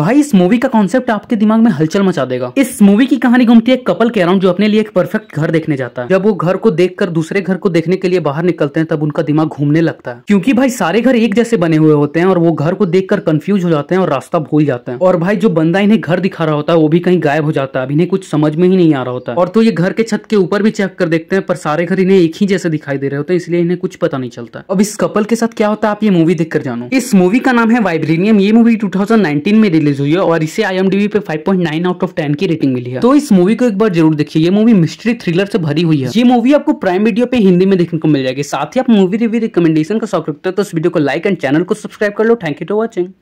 भाई इस मूवी का कॉन्सेप्ट आपके दिमाग में हलचल मचा देगा इस मूवी की कहानी घूमती है कपल के अराउंड जो अपने लिए एक परफेक्ट घर देखने जाता है जब वो घर को देखकर दूसरे घर को देखने के लिए बाहर निकलते हैं तब उनका दिमाग घूमने लगता है क्योंकि भाई सारे घर एक जैसे बने हुए होते हैं और वो घर को देखकर कंफ्यूज हो जाते हैं और रास्ता भूल जाते हैं और भाई जो बंदा इन्हें घर दिखा रहा होता है वो भी कहीं गायब हो जाता है अब इन्हें कुछ समझ में ही नहीं आ रहा होता और तो ये घर के छत के ऊपर भी चेक कर देखते हैं पर सारे घर इन्हें एक ही जैसे दिखाई दे रहे होते हैं इसलिए इन्हें कुछ पता नहीं चलता अब इस कपल के साथ क्या होता है आप ये मूवी देखकर जानो इस मूवी का नाम है वाइब्रेनियम ये मूवी 2019 में रिलीज रिलीज हुई है और इसे आई पे 5.9 आउट ऑफ 10 की रेटिंग मिली है तो इस मूवी को एक बार जरूर देखिए ये मूवी मिस्ट्री थ्रिलर से भरी हुई है ये मूवी आपको प्राइम वीडियो पे हिंदी में देखने को मिल जाएगी साथ ही आप मूवी रिव्यू रिकमेंडेशन का शौक रखते हो तो इस वीडियो को लाइक एंड चैनल को सब्सक्राइब कर लो थैंक यू फॉर वॉचिंग